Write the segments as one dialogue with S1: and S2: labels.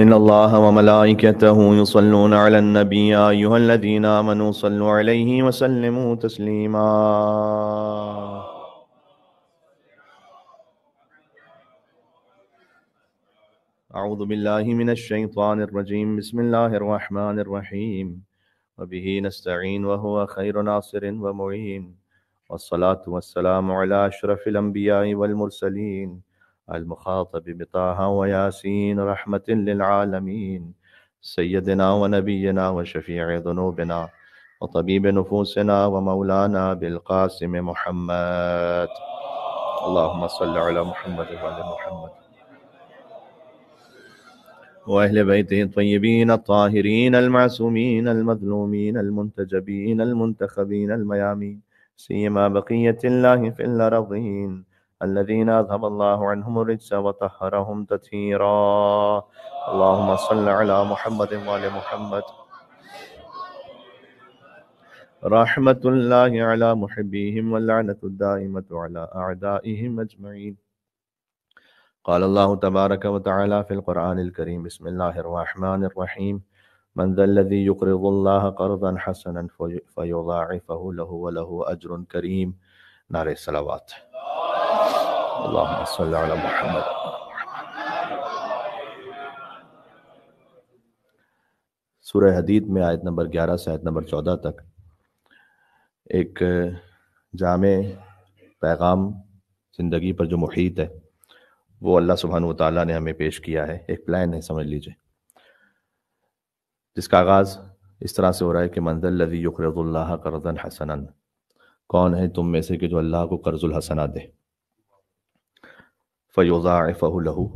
S1: إن الله وملائكته يصلون على النبي يا أيها الذين آمنوا صلوا عليه وسلموا تسليما أعوذ بالله من الشيطان الرجيم بسم الله الرحمن الرحيم وبه نستعين وهو خير ناصر ومعين والصلاة والسلام على أشرف الأنبياء والمرسلين المخاطب بطه وياسين رحمة للعالمين سيدنا ونبينا وشفيع ذنوبنا وطبيب نفوسنا ومولانا بالقاسم محمد اللهم صل على محمد وعلى محمد وأهل بيته الطيبين الطاهرين المعصومين المظلومين المنتجبين المنتخبين الميامين سيما بقية الله في الأرضين الذين أذهب الله عنهم الرجس وطهرهم تطهيرا اللهم صل على محمد وآل محمد رحمة الله على محبيهم واللعنة الدائمة على أعدائهم أجمعين قال الله تبارك وتعالى في القرآن الكريم بسم الله الرحمن الرحيم من ذا الذي يقرض الله قرضا حسنا فيضاعفه له وله أجر كريم نار الصلوات اللہ محمد سورہ حدید میں آیت نمبر گیارہ سے آیت نمبر چودہ تک ایک جامع پیغام زندگی پر جو محیط ہے وہ اللہ سبحانہ و تعالیٰ نے ہمیں پیش کیا ہے ایک پلان ہے سمجھ لیجئے جس کا آغاز اس طرح سے ہو رہا ہے کہ منزل لذی یقرض اللہ قرض الحسن کون ہے تم میں سے کہ جو اللہ کو قرض الحسنہ دے فیوزا فہ لہو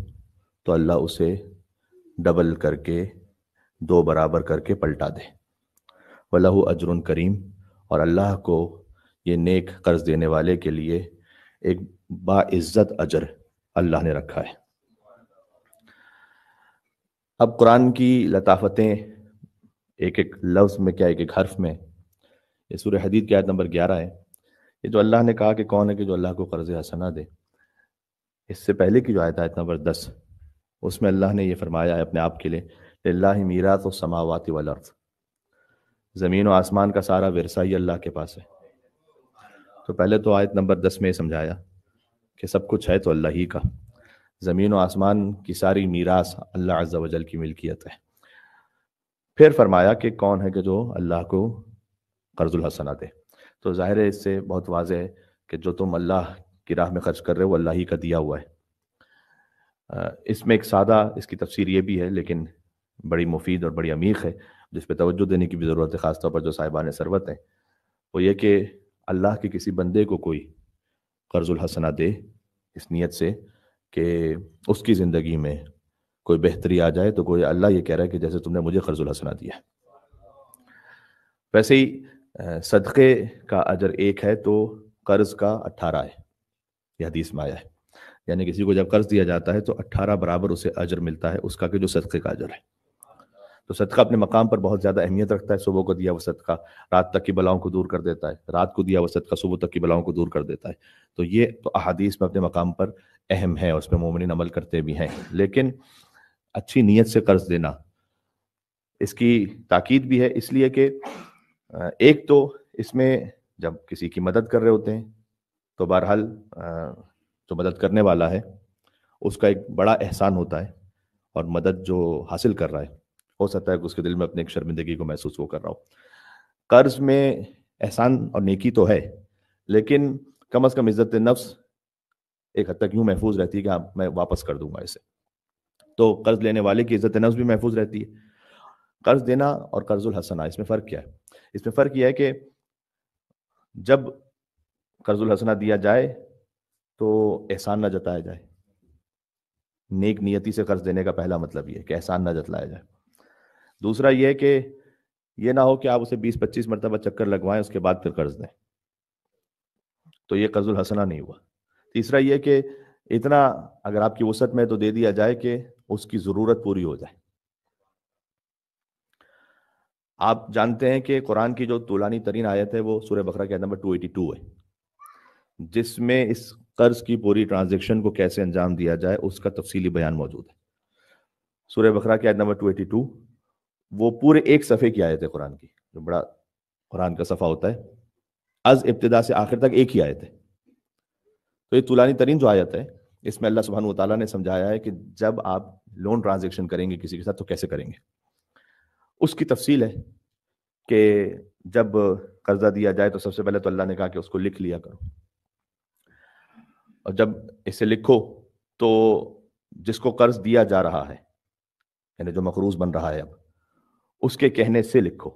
S1: تو اللہ اسے ڈبل کر کے دو برابر کر کے پلٹا دے و لہو اجرن کریم اور اللہ کو یہ نیک قرض دینے والے کے لیے ایک با عزت اجر اللہ نے رکھا ہے اب قرآن کی لطافتیں ایک ایک لفظ میں کیا ایک ایک حرف میں یہ سورہ حدید کی آیت نمبر گیارہ ہے یہ جو اللہ نے کہا کہ کون ہے کہ جو اللہ کو قرض حسنا دے اس سے پہلے کی جو آیت آیت نمبر دس اس میں اللہ نے یہ فرمایا ہے اپنے آپ کے لیے کہ والارض زمین و آسمان کا سارا ورثہ ہی اللہ کے پاس ہے تو پہلے تو آیت نمبر دس میں یہ سمجھایا کہ سب کچھ ہے تو اللہ ہی کا زمین و آسمان کی ساری میراث اللہ عز و جل کی ملکیت ہے پھر فرمایا کہ کون ہے کہ جو اللہ کو قرض الحسنہ دے تو ظاہر ہے اس سے بہت واضح ہے کہ جو تم اللہ کی راہ میں خرچ کر رہے وہ اللہ ہی کا دیا ہوا ہے اس میں ایک سادہ اس کی تفسیر یہ بھی ہے لیکن بڑی مفید اور بڑی عمیق ہے جس پہ توجہ دینے کی بھی ضرورت ہے خاص طور پر جو صاحبان ثروت ہیں وہ یہ کہ اللہ کے کسی بندے کو کوئی قرض الحسنہ دے اس نیت سے کہ اس کی زندگی میں کوئی بہتری آ جائے تو کوئی اللہ یہ کہہ رہا ہے کہ جیسے تم نے مجھے قرض الحسنہ دیا ہے ویسے ہی صدقے کا اجر ایک ہے تو قرض کا اٹھارہ ہے یہ حدیث میں آیا ہے یعنی کسی کو جب قرض دیا جاتا ہے تو اٹھارہ برابر اسے اجر ملتا ہے اس کا کہ جو صدقے کا اجر ہے تو صدقہ اپنے مقام پر بہت زیادہ اہمیت رکھتا ہے صبح کو دیا وہ صدقہ رات تک کی بلاؤں کو دور کر دیتا ہے رات کو دیا وہ صدقہ صبح تک کی بلاؤں کو دور کر دیتا ہے تو یہ تو احادیث میں اپنے مقام پر اہم ہے اس پہ مومنین عمل کرتے بھی ہیں لیکن اچھی نیت سے قرض دینا اس کی تاکید بھی ہے اس لیے کہ ایک تو اس میں جب کسی کی مدد کر رہے ہوتے ہیں تو بہرحال جو مدد کرنے والا ہے اس کا ایک بڑا احسان ہوتا ہے اور مدد جو حاصل کر رہا ہے ہو سکتا ہے کہ اس کے دل میں اپنے ایک شرمندگی کو محسوس وہ کر رہا ہوں قرض میں احسان اور نیکی تو ہے لیکن کم از کم عزت نفس ایک حد تک یوں محفوظ رہتی ہے کہ ہاں، میں واپس کر دوں گا اسے تو قرض لینے والے کی عزت نفس بھی محفوظ رہتی ہے قرض دینا اور قرض الحسنہ اس میں فرق کیا ہے اس میں فرق یہ ہے کہ جب قرض الحسنہ دیا جائے تو احسان نہ جتایا جائے نیک نیتی سے قرض دینے کا پہلا مطلب یہ کہ احسان نہ جتلایا جائے دوسرا یہ کہ یہ نہ ہو کہ آپ اسے بیس پچیس مرتبہ چکر لگوائیں اس کے بعد پھر قرض دیں تو یہ قرض الحسنہ نہیں ہوا تیسرا یہ کہ اتنا اگر آپ کی وسعت میں تو دے دیا جائے کہ اس کی ضرورت پوری ہو جائے آپ جانتے ہیں کہ قرآن کی جو طولانی ترین آیت ہے وہ سورہ بقرہ کے نمبر 282 ہے جس میں اس قرض کی پوری ٹرانزیکشن کو کیسے انجام دیا جائے اس کا تفصیلی بیان موجود ہے سورہ بکرا کی آیت نمبر 282 وہ پورے ایک صفحے کی آیت ہے قرآن کی جو بڑا قرآن کا صفحہ ہوتا ہے از ابتدا سے آخر تک ایک ہی آیت ہے تو یہ طولانی ترین جو آیت ہے اس میں اللہ و تعالیٰ نے سمجھایا ہے کہ جب آپ لون ٹرانزیکشن کریں گے کسی کے ساتھ تو کیسے کریں گے اس کی تفصیل ہے کہ جب قرضہ دیا جائے تو سب سے پہلے تو اللہ نے کہا کہ اس کو لکھ لیا کرو اور جب اسے لکھو تو جس کو قرض دیا جا رہا ہے یعنی جو مقروض بن رہا ہے اب اس کے کہنے سے لکھو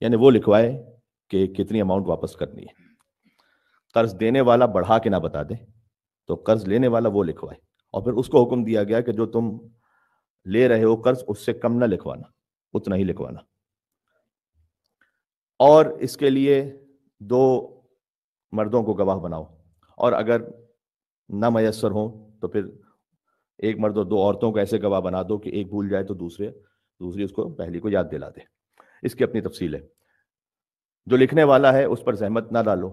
S1: یعنی وہ لکھوائے کہ کتنی اماؤنٹ واپس کرنی ہے قرض دینے والا بڑھا کے نہ بتا دے تو قرض لینے والا وہ لکھوائے اور پھر اس کو حکم دیا گیا کہ جو تم لے رہے ہو قرض اس سے کم نہ لکھوانا اتنا ہی لکھوانا اور اس کے لیے دو مردوں کو گواہ بناؤ اور اگر نہ میسر ہوں تو پھر ایک مرد اور دو عورتوں کو ایسے گواہ بنا دو کہ ایک بھول جائے تو دوسرے دوسری اس کو پہلی کو یاد دلا دے اس کی اپنی تفصیل ہے جو لکھنے والا ہے اس پر زحمت نہ ڈالو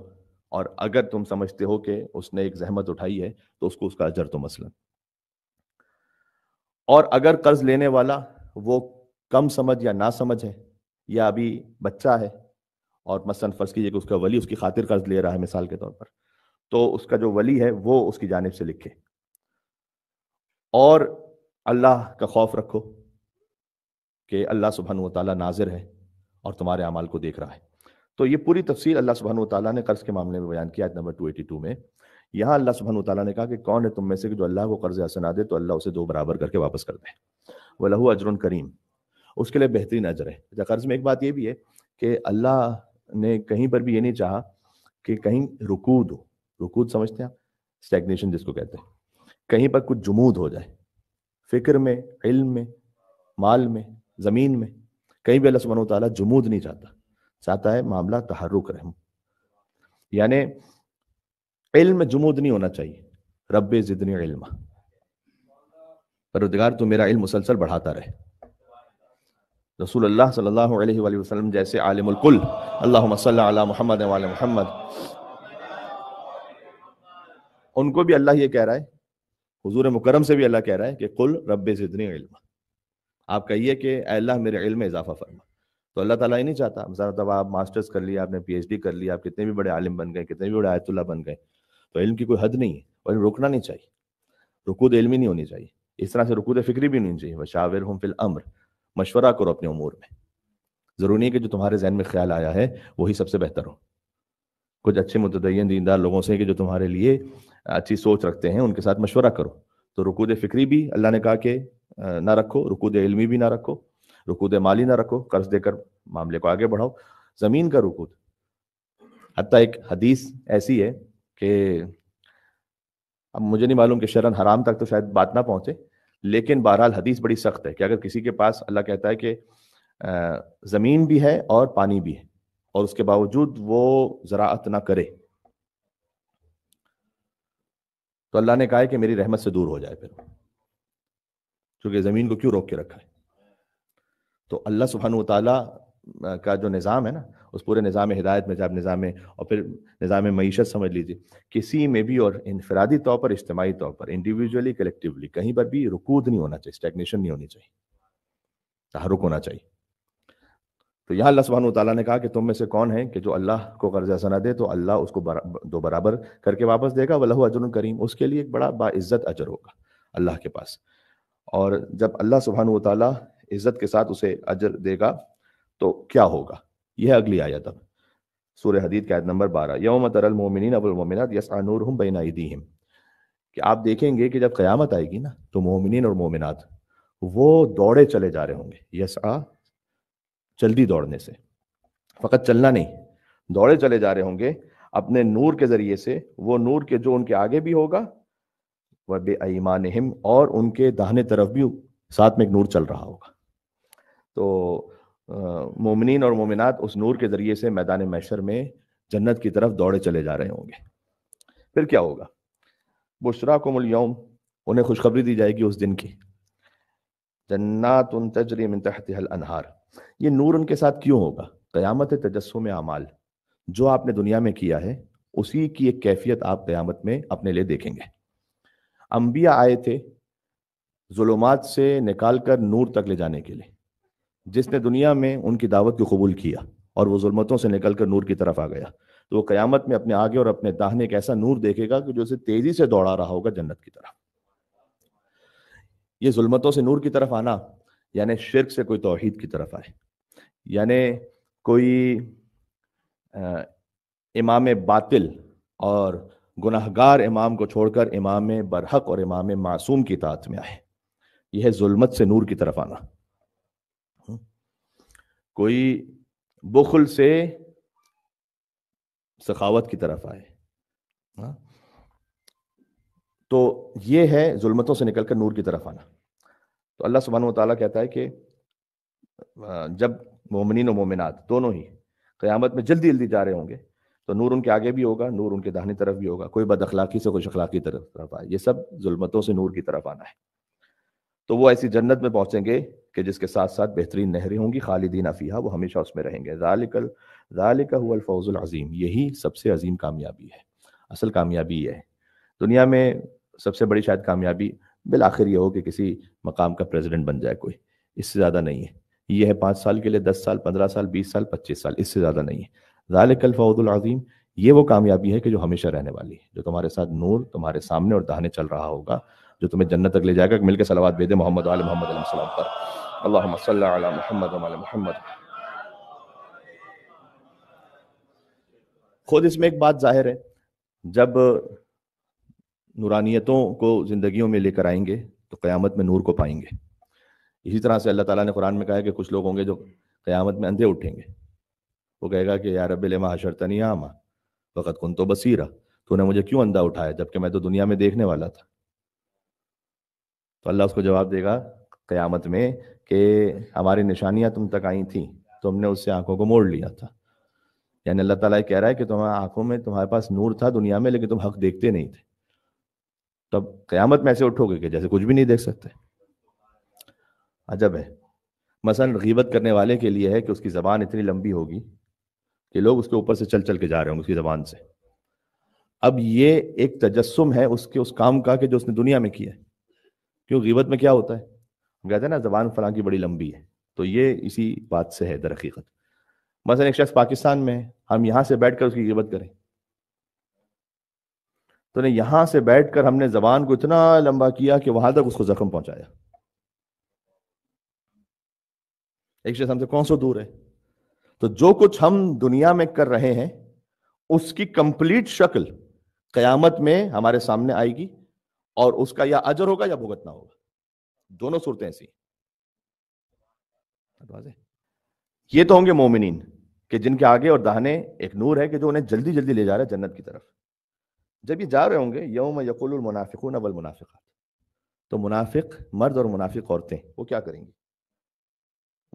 S1: اور اگر تم سمجھتے ہو کہ اس نے ایک زحمت اٹھائی ہے تو اس کو اس کا اجر تو مثلاً اور اگر قرض لینے والا وہ کم سمجھ یا نہ سمجھ ہے یا ابھی بچہ ہے اور مثلا فرض کیجیے کہ اس کا ولی اس کی خاطر قرض لے رہا ہے مثال کے طور پر تو اس کا جو ولی ہے وہ اس کی جانب سے لکھے اور اللہ کا خوف رکھو کہ اللہ و تعالیٰ ناظر ہے اور تمہارے اعمال کو دیکھ رہا ہے تو یہ پوری تفصیل اللہ و تعالیٰ نے قرض کے معاملے میں بیان کیا آیت نمبر 282 میں یہاں اللہ و تعالیٰ نے کہا کہ کون ہے تم میں سے کہ جو اللہ کو قرض حسن دے تو اللہ اسے دو برابر کر کے واپس کر دے وہ لہو اجر کریم اس کے لیے بہترین اجر ہے اچھا، قرض میں ایک بات یہ بھی ہے کہ اللہ نے کہیں پر بھی یہ نہیں چاہا کہ کہیں رکود ہو رکود سمجھتے ہیں جس کو کہتے ہیں کہیں پر کچھ جمود ہو جائے فکر میں علم میں مال میں زمین میں کہیں بھی اللہ سبحانہ تعالیٰ جمود نہیں چاہتا چاہتا ہے معاملہ تحرک رحم یعنی علم میں جمود نہیں ہونا چاہیے رب زدنی علم پرودگار تو میرا علم مسلسل بڑھاتا رہے رسول اللہ صلی اللہ علیہ وآلہ وسلم جیسے عالم الکل اللہ مسلام محمد محمد ان کو بھی اللہ یہ کہہ رہا ہے حضور مکرم سے بھی اللہ کہہ رہا ہے کہ قل رب زدنی علم آپ کہیے کہ اے اللہ میرے علم میں اضافہ فرما تو اللہ تعالیٰ ہی نہیں چاہتا مثلا تب آپ ماسٹرز کر لیا آپ نے پی ایچ ڈی کر لیا آپ کتنے بھی بڑے عالم بن گئے کتنے بھی بڑے آیت اللہ بن گئے تو علم کی کوئی حد نہیں ہے اور علم رکنا نہیں چاہیے رکود علمی نہیں ہونی چاہیے اس طرح سے رکود فکری بھی نہیں چاہیے بشاور ہم فل امر مشورہ کرو اپنے امور میں ضروری ہے کہ جو تمہارے ذہن میں خیال آیا ہے وہی سب سے بہتر ہو کچھ اچھے متدین دیندار لوگوں سے کہ جو تمہارے لیے اچھی سوچ رکھتے ہیں ان کے ساتھ مشورہ کرو تو رکود فکری بھی اللہ نے کہا کہ نہ رکھو رکود علمی بھی نہ رکھو رکود مالی نہ رکھو قرض دے کر معاملے کو آگے بڑھاؤ زمین کا رکود حتیٰ ایک حدیث ایسی ہے کہ اب مجھے نہیں معلوم کہ شرن حرام تک تو شاید بات نہ پہنچے لیکن بہرحال حدیث بڑی سخت ہے کہ اگر کسی کے پاس اللہ کہتا ہے کہ زمین بھی ہے اور پانی بھی ہے اور اس کے باوجود وہ زراعت نہ کرے تو اللہ نے کہا کہ میری رحمت سے دور ہو جائے پھر چونکہ زمین کو کیوں روک کے رکھا ہے تو اللہ سبحانہ وتعالی کا جو نظام ہے نا اس پورے نظام ہدایت میں جب نظام اور پھر نظام معیشت سمجھ لیجیے کسی میں بھی اور انفرادی طور پر اجتماعی طور پر انڈیویجولی کلیکٹیولی کہیں پر بھی رکود نہیں ہونا چاہیے اسٹیگنیشن نہیں ہونی چاہیے تحرک ہونا چاہیے تو یہاں اللہ سبحانہ تعالیٰ نے کہا کہ تم میں سے کون ہے کہ جو اللہ کو قرض ایسا نہ دے تو اللہ اس کو دو برابر کر کے واپس دے گا ولہ اجر کریم اس کے لیے ایک بڑا باعزت اجر ہوگا اللہ کے پاس اور جب اللہ سبحانہ و تعالیٰ عزت کے ساتھ اسے اجر دے گا تو کیا ہوگا یہ اگلی آیت اب سورہ حدید قید نمبر بارہ یوم المومنین اب المومنات یس ہم بین ایدیہم کہ آپ دیکھیں گے کہ جب قیامت آئے گی نا تو مومنین اور مومنات وہ دوڑے چلے جا رہے ہوں گے یس جلدی دوڑنے سے فقط چلنا نہیں دوڑے چلے جا رہے ہوں گے اپنے نور کے ذریعے سے وہ نور کے جو ان کے آگے بھی ہوگا وہ بے ایمانہ اور ان کے دہنے طرف بھی ساتھ میں ایک نور چل رہا ہوگا تو مومنین اور مومنات اس نور کے ذریعے سے میدان محشر میں جنت کی طرف دوڑے چلے جا رہے ہوں گے پھر کیا ہوگا بشرا کو ملیوم انہیں خوشخبری دی جائے گی اس دن کی جنات ان تجری منتخت حل انہار یہ نور ان کے ساتھ کیوں ہوگا قیامت تجسم اعمال جو آپ نے دنیا میں کیا ہے اسی کی ایک کیفیت آپ قیامت میں اپنے لیے دیکھیں گے انبیاء آئے تھے ظلمات سے نکال کر نور تک لے جانے کے لیے جس نے دنیا میں ان کی دعوت کو قبول کیا اور وہ ظلمتوں سے نکل کر نور کی طرف آ گیا تو وہ قیامت میں اپنے آگے اور اپنے داہنے ایک ایسا نور دیکھے گا کہ جو اسے تیزی سے دوڑا رہا ہوگا جنت کی طرف یہ ظلمتوں سے نور کی طرف آنا یعنی شرک سے کوئی توحید کی طرف آئے یعنی کوئی امام باطل اور گناہ گار امام کو چھوڑ کر امام برحق اور امام معصوم کی طاعت میں آئے یہ ہے ظلمت سے نور کی طرف آنا کوئی بخل سے سخاوت کی طرف آئے ہاں۔ تو یہ ہے ظلمتوں سے نکل کر نور کی طرف آنا تو اللہ سبحانہ و تعالیٰ کہتا ہے کہ جب مومنین و مومنات دونوں ہی قیامت میں جلدی جلدی جا رہے ہوں گے تو نور ان کے آگے بھی ہوگا نور ان کے دہنی طرف بھی ہوگا کوئی بد اخلاقی سے کوئی اخلاقی یہ سب ظلمتوں سے نور کی طرف آنا ہے تو وہ ایسی جنت میں پہنچیں گے کہ جس کے ساتھ ساتھ بہترین نہریں ہوں گی خالدین افیہ وہ ہمیشہ اس میں رہیں گے ذالک هو الفوز العظیم یہی سب سے عظیم کامیابی ہے اصل کامیابی یہ ہے دنیا میں سب سے بڑی شاید کامیابی بالآخر یہ ہو کہ کسی مقام کا پریزیڈنٹ بن جائے کوئی اس سے زیادہ نہیں ہے یہ ہے پانچ سال کے لیے دس سال پندرہ سال بیس سال پچیس سال اس سے زیادہ نہیں ہے ذالک الفعود العظیم یہ وہ کامیابی ہے کہ جو ہمیشہ رہنے والی ہے جو تمہارے ساتھ نور تمہارے سامنے اور دہنے چل رہا ہوگا جو تمہیں جنت تک لے جائے گا مل کے سلوات بے محمد علیہ محمد علیہ السلام پر اللہم صلی اللہ علیہ محمد خود اس میں ایک بات ظاہر ہے جب نورانیتوں کو زندگیوں میں لے کر آئیں گے تو قیامت میں نور کو پائیں گے اسی طرح سے اللہ تعالیٰ نے قرآن میں کہا کہ کچھ لوگ ہوں گے جو قیامت میں اندھے اٹھیں گے وہ کہے گا کہ یا رب لما شرطن عام وقت کن تو بصیرا تو نے مجھے کیوں اندھا اٹھایا جب کہ میں تو دنیا میں دیکھنے والا تھا تو اللہ اس کو جواب دے گا قیامت میں کہ ہماری نشانیاں تم تک آئیں تھیں تم نے اس سے آنکھوں کو موڑ لیا تھا یعنی اللہ تعالیٰ کہہ رہا ہے کہ تمہارے آنکھوں میں تمہارے پاس نور تھا دنیا میں لیکن تم حق دیکھتے نہیں تھے تب قیامت میں ایسے اٹھو گے کہ جیسے کچھ بھی نہیں دیکھ سکتے عجب ہے مثلا غیبت کرنے والے کے لیے ہے کہ اس کی زبان اتنی لمبی ہوگی کہ لوگ اس کے اوپر سے چل چل کے جا رہے ہوں گے اس کی زبان سے اب یہ ایک تجسم ہے اس کے اس کام کا کہ جو اس نے دنیا میں کیا ہے کیوں غیبت میں کیا ہوتا ہے کہتے ہیں نا زبان فلاں کی بڑی لمبی ہے تو یہ اسی بات سے ہے حقیقت مثلا ایک شخص پاکستان میں ہم یہاں سے بیٹھ کر اس کی غیبت کریں تو نے یہاں سے بیٹھ کر ہم نے زبان کو اتنا لمبا کیا کہ وہاں تک اس کو زخم پہنچایا ایک شخص ہم سے کون سو دور ہے تو جو کچھ ہم دنیا میں کر رہے ہیں اس کی کمپلیٹ شکل قیامت میں ہمارے سامنے آئے گی اور اس کا یا اجر ہوگا یا بھگتنا ہوگا دونوں صورتیں ایسی یہ تو ہوں گے مومنین کہ جن کے آگے اور دہنے ایک نور ہے کہ جو انہیں جلدی جلدی لے جا رہا ہے جنت کی طرف جب یہ جا رہے ہوں گے یوم یقول المنافقون والمنافقات تو منافق مرد اور منافق عورتیں وہ کیا کریں گی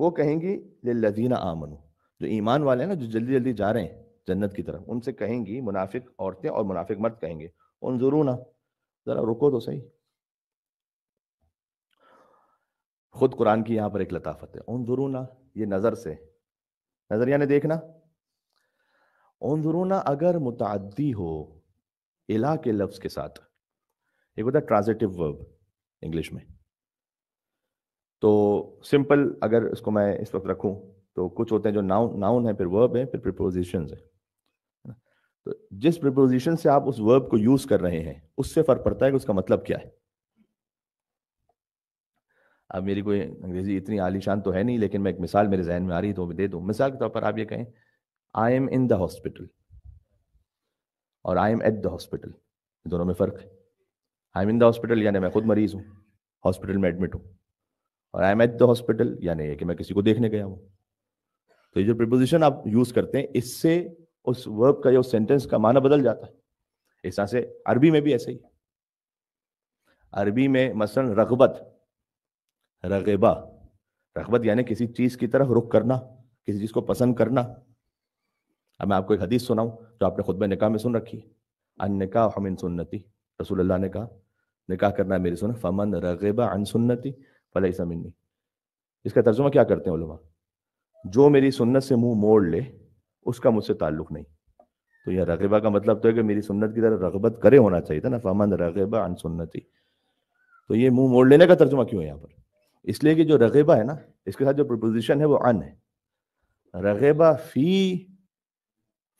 S1: وہ کہیں گی للذین آمنو جو ایمان والے ہیں نا جو جلدی جلدی جا رہے ہیں جنت کی طرف ان سے کہیں گی منافق عورتیں اور منافق مرد کہیں گے انظرونا ذرا رکو تو صحیح خود قرآن کی یہاں پر ایک لطافت ہے انظرونا یہ نظر سے نظر نے دیکھنا انظرونا اگر متعدی ہو الا کے لفظ کے ساتھ ایک ہوتا ہے ورب انگلش میں تو سمپل اگر اس کو میں اس وقت رکھوں تو کچھ ہوتے ہیں جو ناؤن ناؤن پھر پھر ورب ہیں تو جس سے آپ اس ورب کو یوز کر رہے ہیں اس سے فرق پڑتا ہے کہ اس کا مطلب کیا ہے اب میری کوئی انگریزی اتنی عالی شان تو ہے نہیں لیکن میں ایک مثال میرے ذہن میں آ رہی میں دے دوں مثال کے طور پر آپ یہ کہیں I am in the hospital اور I am at the hospital دونوں میں فرق ہے I am in the hospital یعنی میں خود مریض ہوں ہاسپٹل میں ایڈمٹ ہوں اور I am at the hospital یعنی کہ میں کسی کو دیکھنے گیا ہوں تو یہ جو آپ یوز کرتے ہیں اس سے اس ورب کا یا اس سینٹینس کا معنی بدل جاتا ہے اس طرح سے عربی میں بھی ایسے ہی عربی میں مثلا رغبت رغبہ رغبت یعنی کسی چیز کی طرف رخ کرنا کسی چیز کو پسند کرنا اب میں آپ کو ایک حدیث سناؤں جو آپ نے خود میں نکاح میں سن رکھی ان نکاح من سنتی رسول اللہ نے کہا نکاح کرنا ہے میری سن فمن رغیبہ عن سنتی فلیس منی اس کا ترجمہ کیا کرتے ہیں علماء جو میری سنت سے منہ موڑ لے اس کا مجھ سے تعلق نہیں تو یہ رغبہ کا مطلب تو ہے کہ میری سنت کی طرح رغبت کرے ہونا چاہیے تھا نا فمن رغبہ عن سنتی تو یہ منہ موڑ لینے کا ترجمہ کیوں ہے یہاں پر اس لیے کہ جو رغیبہ ہے نا اس کے ساتھ جو پرپوزیشن ہے وہ ان ہے رغیبہ فی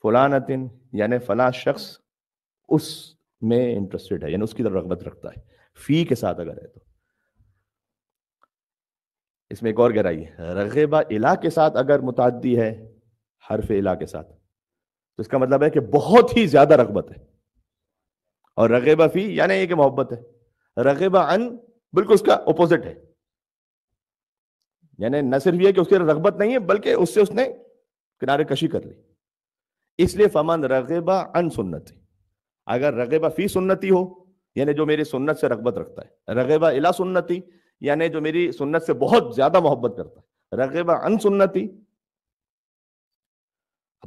S1: فلاںن یعنی فلاں شخص اس میں انٹرسٹڈ ہے یعنی اس کی طرف رغبت رکھتا ہے فی کے ساتھ اگر ہے تو اس میں ایک اور گہرائی ہے رغبہ الہ کے ساتھ اگر متعدی ہے حرف الہ کے ساتھ تو اس کا مطلب ہے کہ بہت ہی زیادہ رغبت ہے اور رغبہ فی یعنی یہ کہ محبت ہے رغبہ ان بالکل اس کا اپوزٹ ہے یعنی نہ صرف یہ کہ اس کی رغبت نہیں ہے بلکہ اس سے اس نے کنارے کشی کر لی اس لیے فمن رغبہ عن سنت اگر رغبہ فی سنتی ہو یعنی جو میری سنت سے رغبت رکھتا ہے رغبہ الا سنتی یعنی جو میری سنت سے بہت زیادہ محبت کرتا ہے رغبہ عن سنتی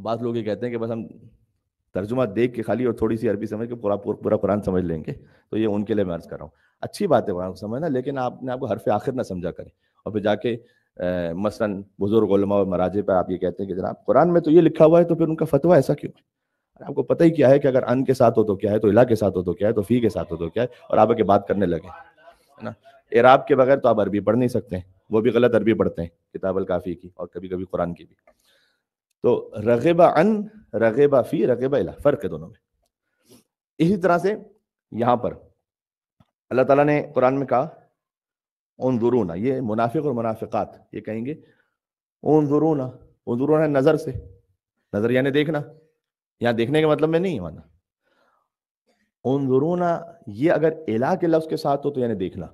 S1: بعض لوگ یہ کہتے ہیں کہ بس ہم ترجمہ دیکھ کے خالی اور تھوڑی سی عربی سمجھ کے پورا پورا قرآن سمجھ لیں گے تو یہ ان کے لیے میں عرض کر رہا ہوں اچھی بات ہے قرآن سمجھنا لیکن آپ نے آپ کو حرف آخر نہ سمجھا کریں اور پھر جا کے مثلا بزرگ علماء اور مراجع پر آپ یہ کہتے ہیں کہ جناب قرآن میں تو یہ لکھا ہوا ہے تو پھر ان کا فتویٰ ایسا کیوں آپ کو پتہ ہی کیا ہے کہ اگر ان کے ساتھ ہو تو کیا ہے تو الہ کے ساتھ ہو تو کیا ہے تو فی کے ساتھ ہو تو کیا ہے اور آپ کے بات کرنے لگے عراب کے بغیر تو آپ عربی پڑھ نہیں سکتے ہیں وہ بھی غلط عربی پڑھتے ہیں کتاب الکافی کی اور کبھی کبھی قرآن کی بھی تو رغبہ ان رغبہ فی رغبہ الہ فرق ہے دونوں میں اسی طرح سے یہاں پر اللہ تعالیٰ نے قرآن میں کہا یہ منافق اور منافقات یہ کہیں گے انظرونا ہے نظر سے نظر یعنی دیکھنا یہاں دیکھنے کے مطلب میں نہیں مانا انظرونا یہ اگر الہ کے لفظ کے ساتھ ہو تو یعنی دیکھنا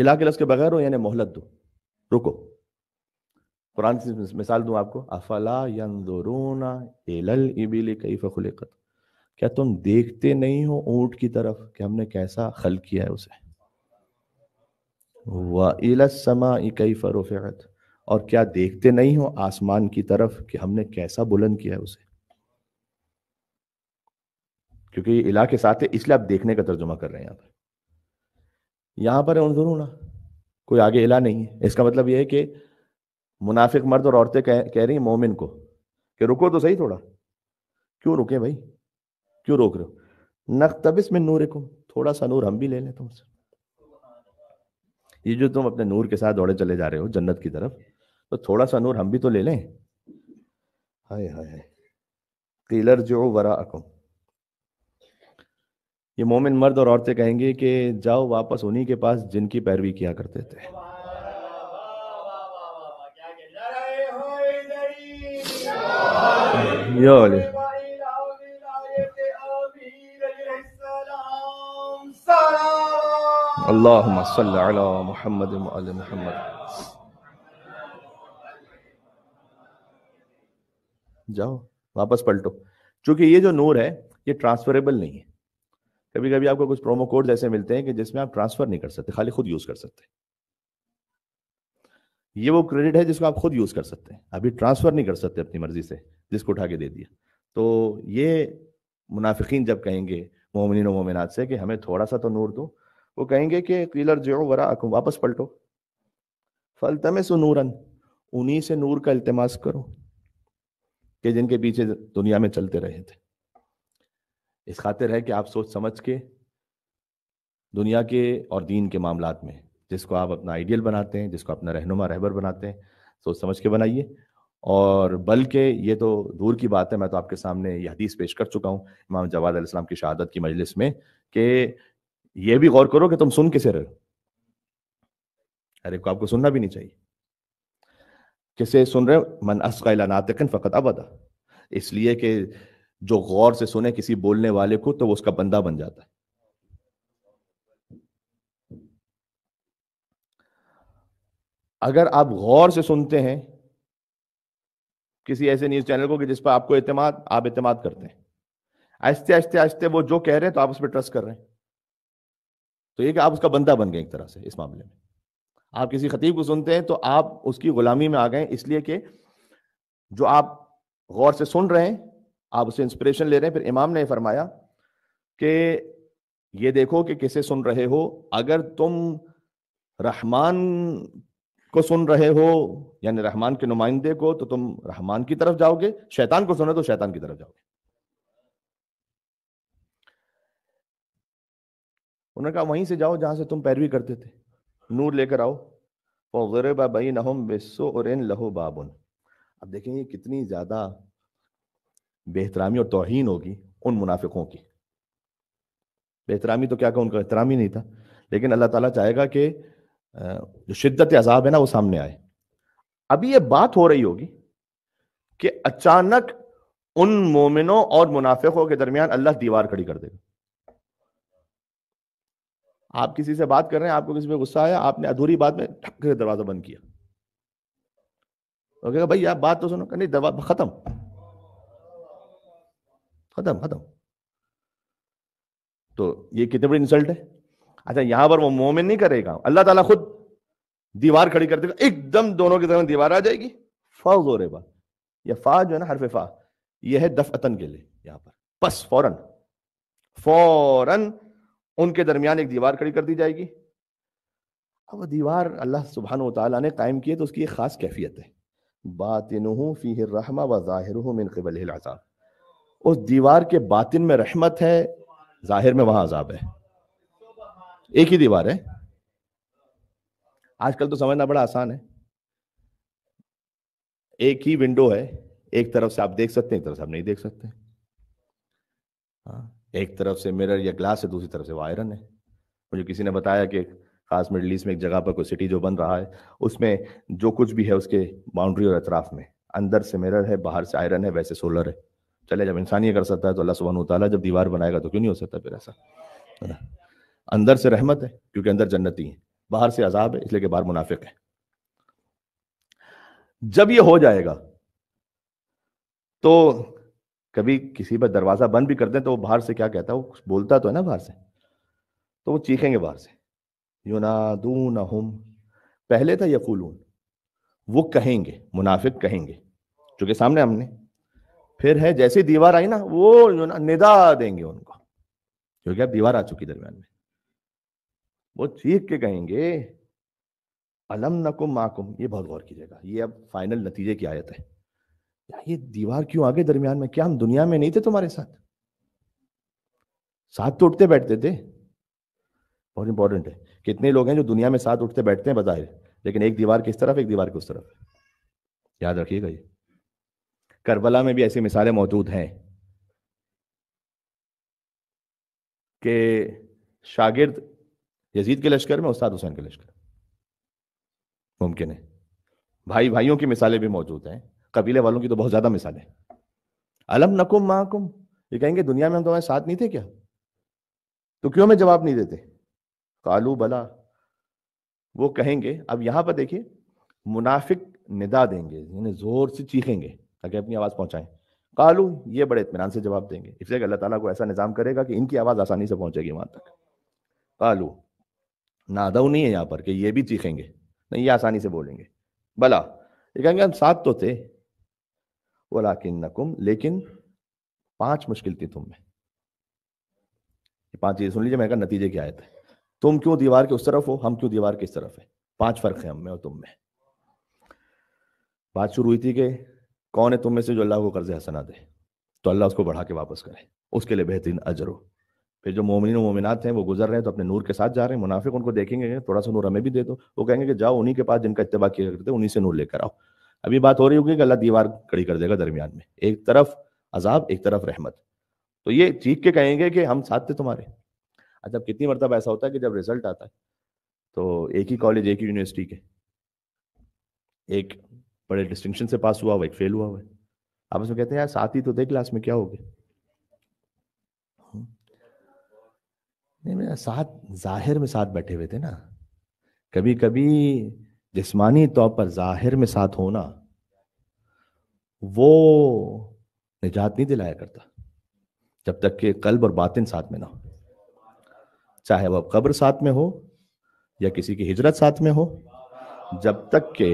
S1: الہ کے لفظ کے بغیر ہو یعنی مہلت دو رکو قرآن سے مثال دوں آپ کو کیا تم دیکھتے نہیں ہو اونٹ کی طرف کہ ہم نے کیسا خل کیا ہے اسے وَإِلَى السَّمَاءِ كَيْفَ رُفِعَتْ اور کیا دیکھتے نہیں ہو آسمان کی طرف کہ ہم نے کیسا بلند کیا ہے اسے کیونکہ الہ کے ساتھ ہے اس لیے آپ دیکھنے کا ترجمہ کر رہے ہیں یہاں پر یہاں پر کوئی آگے الہ نہیں ہے اس کا مطلب یہ ہے کہ منافق مرد اور عورتیں کہہ رہی ہیں مومن کو کہ رکو تو صحیح تھوڑا کیوں رکے بھائی کیوں روک ہو نقتبس میں نور تھوڑا سا نور ہم بھی لے لیں تم سے یہ جو تم اپنے نور کے ساتھ دوڑے چلے جا رہے ہو جنت کی طرف تو تھوڑا سا نور ہم بھی تو لے لیں ہائے ہائے جو ورا اکم یہ مومن مرد اور عورتیں کہیں گے کہ جاؤ واپس انہی کے پاس جن کی پیروی کیا کرتے تھے یہ علی محمد محمد جاؤ واپس پلٹو چونکہ یہ جو نور ہے یہ ٹرانسفریبل نہیں ہے کبھی کبھی آپ کو کچھ پرومو کوڈز ایسے ملتے ہیں کہ جس میں آپ ٹرانسفر نہیں کر سکتے خالی خود یوز کر سکتے یہ وہ کریڈٹ ہے جس کو آپ خود یوز کر سکتے ہیں ابھی ٹرانسفر نہیں کر سکتے اپنی مرضی سے جس کو اٹھا کے دے دیا تو یہ منافقین جب کہیں گے مومنین و مومنات سے کہ ہمیں تھوڑا سا تو نور دو وہ کہیں گے کہ کیلر جو ورا اکم واپس پلٹو نورن انہی سے نور کا التماس کرو کہ جن کے پیچھے دنیا میں چلتے رہے تھے اس خاطر ہے کہ آپ سوچ سمجھ کے دنیا کے اور دین کے معاملات میں جس کو آپ اپنا آئیڈیل بناتے ہیں جس کو اپنا رہنما رہبر بناتے ہیں سوچ سمجھ کے بنائیے اور بلکہ یہ تو دور کی بات ہے میں تو آپ کے سامنے یہ حدیث پیش کر چکا ہوں امام جواد علیہ السلام کی شہادت کی مجلس میں کہ یہ بھی غور کرو کہ تم سن کسے رہے ارے کو آپ کو سننا بھی نہیں چاہیے کسے سن رہے من اسقا فقط ابدا اس لیے کہ جو غور سے سنے کسی بولنے والے کو تو وہ اس کا بندہ بن جاتا ہے اگر آپ غور سے سنتے ہیں کسی ایسے نیوز چینل کو کہ جس پہ آپ کو اعتماد آپ اعتماد کرتے ہیں آہستہ آہستہ آہستہ وہ جو کہہ رہے ہیں تو آپ اس پہ ٹرسٹ کر رہے ہیں تو یہ کہ آپ اس کا بندہ بن گئے ایک طرح سے اس معاملے میں آپ کسی خطیب کو سنتے ہیں تو آپ اس کی غلامی میں آ گئے اس لیے کہ جو آپ غور سے سن رہے ہیں آپ اسے انسپریشن لے رہے ہیں پھر امام نے فرمایا کہ یہ دیکھو کہ کسے سن رہے ہو اگر تم رحمان کو سن رہے ہو یعنی رحمان کے نمائندے کو تو تم رحمان کی طرف جاؤ گے شیطان کو سن رہے تو شیطان کی طرف جاؤ گے انہوں نے کہا وہیں سے جاؤ جہاں سے تم پیروی کرتے تھے نور لے کر آؤ بابئی نہ دیکھیں یہ کتنی زیادہ احترامی اور توہین ہوگی ان منافقوں کی احترامی تو کیا کہ ان کا احترام ہی نہیں تھا لیکن اللہ تعالیٰ چاہے گا کہ جو شدت عذاب ہے نا وہ سامنے آئے ابھی یہ بات ہو رہی ہوگی کہ اچانک ان مومنوں اور منافقوں کے درمیان اللہ دیوار کھڑی کر دے گا آپ کسی سے بات کر رہے ہیں آپ کو کسی پہ غصہ آیا آپ نے ادھوری بات میں دروازہ بند کیا بھائی تو سنو کہ نہیں ختم ختم ختم تو یہ کتنی بڑی انسلٹ ہے اچھا یہاں پر وہ مومن نہیں کرے گا اللہ تعالیٰ خود دیوار کھڑی کر دے گا ایک دم دونوں کے دیوار آ جائے گی فا جو ہے نا حرف فا یہ ہے دفعتن کے لیے یہاں پر بس فوراً فوراً ان کے درمیان ایک دیوار کھڑی کر دی جائے گی اب وہ دیوار اللہ سبحان و تعالیٰ نے قائم کی ہے تو اس کی ایک خاص کیفیت ہے باطنہ فیہ الرحمہ و ظاہرہ من قبل العذاب اس دیوار کے باطن میں رحمت ہے ظاہر میں وہاں عذاب ہے ایک ہی دیوار ہے آج کل تو سمجھنا بڑا آسان ہے ایک ہی ونڈو ہے ایک طرف سے آپ دیکھ سکتے ہیں ایک طرف سے آپ نہیں دیکھ سکتے ہاں ایک طرف سے مرر یا گلاس ہے دوسری طرف سے وہ آئرن ہے مجھے کسی نے بتایا کہ خاص مڈل میں ایک جگہ پر کوئی سٹی جو بن رہا ہے اس میں جو کچھ بھی ہے اس کے باؤنڈری اور اطراف میں اندر سے میرر ہے باہر سے آئرن ہے ویسے سولر ہے چلے جب انسان یہ کر سکتا ہے تو اللہ سبحانہ تعالیٰ جب دیوار بنائے گا تو کیوں نہیں ہو سکتا پھر ایسا اندر سے رحمت ہے کیونکہ اندر جنتی ہیں باہر سے عذاب ہے اس لیے کہ باہر منافق ہے جب یہ ہو جائے گا تو کبھی کسی پر دروازہ بند بھی کرتے ہیں تو وہ باہر سے کیا کہتا ہے وہ بولتا تو ہے نا باہر سے تو وہ چیخیں گے باہر سے یو پہلے تھا یقولون وہ کہیں گے منافق کہیں گے چونکہ سامنے ہم نے پھر ہے جیسے دیوار آئی نا وہ ندا دیں گے ان کو کیونکہ اب دیوار آ چکی درمیان میں وہ چیخ کے کہیں گے علم نکم ماکم یہ بہت غور کیجیے گا یہ اب فائنل نتیجے کی آیت ہے یہ دیوار کیوں آگے درمیان میں کیا ہم دنیا میں نہیں تھے تمہارے ساتھ ساتھ تو اٹھتے بیٹھتے تھے بہت امپورٹنٹ ہے کتنے لوگ ہیں جو دنیا میں ساتھ اٹھتے بیٹھتے ہیں بظاہر لیکن ایک دیوار کس طرف ایک دیوار کے اس طرف یاد رکھیے گا یہ کربلا میں بھی ایسی مثالیں موجود ہیں کہ شاگرد یزید کے لشکر میں استاد حسین کے لشکر ممکن ہے بھائی بھائیوں کی مثالیں بھی موجود ہیں قبیلے والوں کی تو بہت زیادہ مثال ہے علم نکم محکم یہ کہیں گے دنیا میں ہم تمہارے ساتھ نہیں تھے کیا تو کیوں میں جواب نہیں دیتے کالو بلا وہ کہیں گے اب یہاں پر دیکھیے منافق ندا دیں گے یعنی زور سے چیخیں گے تاکہ اپنی آواز پہنچائیں کالو یہ بڑے اطمینان سے جواب دیں گے اس لیے کہ اللہ تعالیٰ کو ایسا نظام کرے گا کہ ان کی آواز آسانی سے پہنچے گی وہاں تک کالو نادو نہیں ہے یہاں پر کہ یہ بھی چیخیں گے نہیں یہ آسانی سے بولیں گے بلا یہ کہیں گے ہم ساتھ تو تھے ولاکن نکم لیکن پانچ مشکل تھی تم میں پانچ چیزیں سن لیجیے میں کہا نتیجے کیا آئے تھے تم کیوں دیوار کے اس طرف ہو ہم کیوں دیوار کے اس طرف ہے پانچ فرق ہیں ہم میں اور تم میں بات شروع ہوئی تھی کہ کون ہے تم میں سے جو اللہ کو قرض حسنہ دے تو اللہ اس کو بڑھا کے واپس کرے اس کے لیے بہترین اجر ہو پھر جو مومنین و مومنات ہیں وہ گزر رہے ہیں تو اپنے نور کے ساتھ جا رہے ہیں منافق ان کو دیکھیں گے تھوڑا سا نور ہمیں بھی دے دو وہ کہیں گے کہ جاؤ انہی کے پاس جن کا اتباع کیا کرتے انہی سے نور لے کر آؤ ابھی بات ہو رہی ہوگی کہ اللہ دیوار کڑی کر دے گا درمیان میں ایک ایک طرف طرف عذاب رحمت تو یہ چیخ کے کہیں گے کہ ہم ساتھ تھے تمہارے اچھا کتنی مرتبہ ایسا ہوتا ہے کہ جب آتا ہے تو ایک ہی کالج ایک ہی یونیورسٹی کے ایک بڑے ڈسٹنکشن سے پاس ہوا ہوا ایک فیل ہوا ہوا ہے آپ اس میں کہتے ہیں یار ساتھ ہی تو تھے کلاس میں کیا ہوگی نہیں میرا ساتھ ظاہر میں ساتھ بیٹھے ہوئے تھے نا کبھی کبھی جسمانی طور پر ظاہر میں ساتھ ہونا وہ نجات نہیں دلایا کرتا جب تک کہ قلب اور باطن ساتھ میں نہ ہو چاہے وہ قبر ساتھ میں ہو یا کسی کی ہجرت ساتھ میں ہو جب تک کہ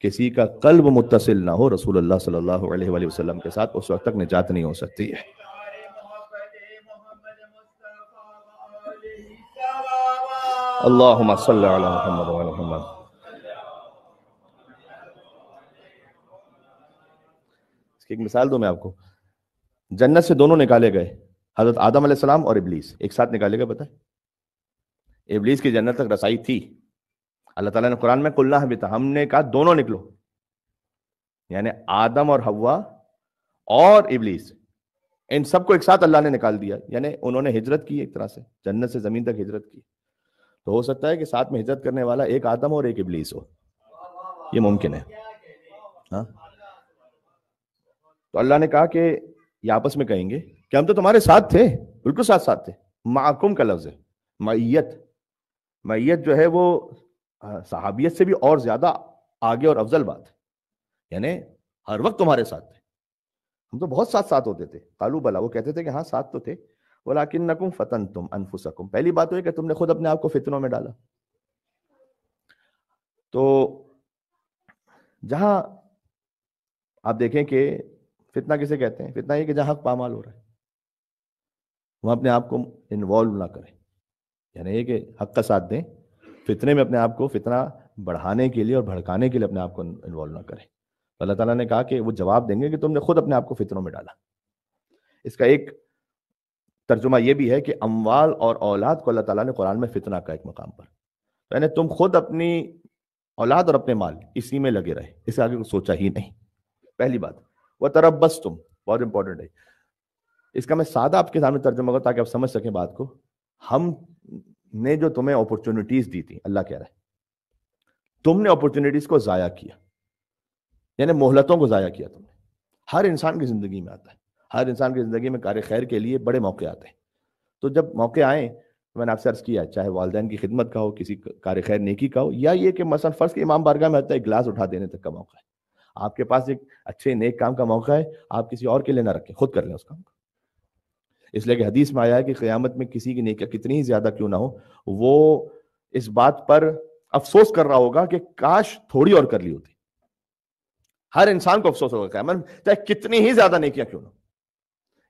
S1: کسی کا قلب متصل نہ ہو رسول اللہ صلی اللہ علیہ وآلہ وسلم کے ساتھ اس وقت تک نجات نہیں ہو سکتی ہے اللہم صلی ایک مثال دو میں آپ کو جنت سے دونوں نکالے گئے حضرت آدم علیہ السلام اور ابلیس ایک ساتھ نکالے گئے ابلیس کی جنت تک رسائی تھی اللہ تعالیٰ نے قرآن میں کل نہ بھی تھا ہم نے کہا دونوں نکلو یعنی آدم اور ہوا اور ابلیس ان سب کو ایک ساتھ اللہ نے نکال دیا یعنی انہوں نے ہجرت کی ایک طرح سے جنت سے زمین تک ہجرت کی تو ہو سکتا ہے کہ ساتھ میں ہجرت کرنے والا ایک آدم اور ایک ابلیس ہو یہ ممکن ہے ہاں تو اللہ نے کہا کہ یہ آپس میں کہیں گے کہ ہم تو تمہارے ساتھ تھے بالکل ساتھ ساتھ تھے معکم کا لفظ ہے معیت معیت جو ہے وہ صحابیت سے بھی اور زیادہ آگے اور افضل بات ہے یعنی ہر وقت تمہارے ساتھ تھے ہم تو بہت ساتھ ساتھ ہوتے تھے کالو بلا وہ کہتے تھے کہ ہاں ساتھ تو تھے ولیکنکم فتنتم فتن تم انفسکم پہلی بات تو تم نے خود اپنے آپ کو فتنوں میں ڈالا تو جہاں آپ دیکھیں کہ فتنہ کسے کہتے ہیں فتنہ یہ کہ جہاں حق پامال ہو رہا ہے وہ اپنے آپ کو انوالو نہ کریں یعنی یہ کہ حق کا ساتھ دیں فتنے میں اپنے آپ کو فتنہ بڑھانے کے لیے اور بھڑکانے کے لیے اپنے آپ کو انوالو نہ کریں تو اللہ تعالیٰ نے کہا کہ وہ جواب دیں گے کہ تم نے خود اپنے آپ کو فتنوں میں ڈالا اس کا ایک ترجمہ یہ بھی ہے کہ اموال اور اولاد کو اللہ تعالیٰ نے قرآن میں فتنہ کا ایک مقام پر یعنی تم خود اپنی اولاد اور اپنے مال اسی میں لگے رہے اسے آگے کو سوچا ہی نہیں پہلی بات وہ تربس تم بہت امپورٹنٹ ہے اس کا میں سادہ آپ کے سامنے ترجمہ کروں تاکہ آپ سمجھ سکیں بات کو ہم نے جو تمہیں اپرچونیٹیز دی تھی اللہ کہہ رہا ہے تم نے اپرچونیٹیز کو ضائع کیا یعنی مہلتوں کو ضائع کیا تم نے ہر انسان کی زندگی میں آتا ہے ہر انسان کی زندگی میں کار خیر کے لیے بڑے موقع آتے ہیں تو جب موقع آئیں تو میں نے آپ سے عرض کیا چاہے والدین کی خدمت کا ہو کسی کار خیر نیکی کا ہو یا یہ کہ مثلا فرض کے امام بارگاہ میں آتا ہے گلاس اٹھا دینے تک کا موقع ہے آپ کے پاس ایک اچھے نیک کام کا موقع ہے آپ کسی اور کے لیے نہ رکھیں خود کر لیں اس کام کو اس لیے کہ حدیث میں آیا ہے کہ قیامت میں کسی کی نیکیاں کتنی ہی زیادہ کیوں نہ ہو وہ اس بات پر افسوس کر رہا ہوگا کہ کاش تھوڑی اور کر لی ہوتی ہر انسان کو افسوس ہوگا قیامت چاہے کتنی ہی زیادہ نیکیاں کیوں نہ ہو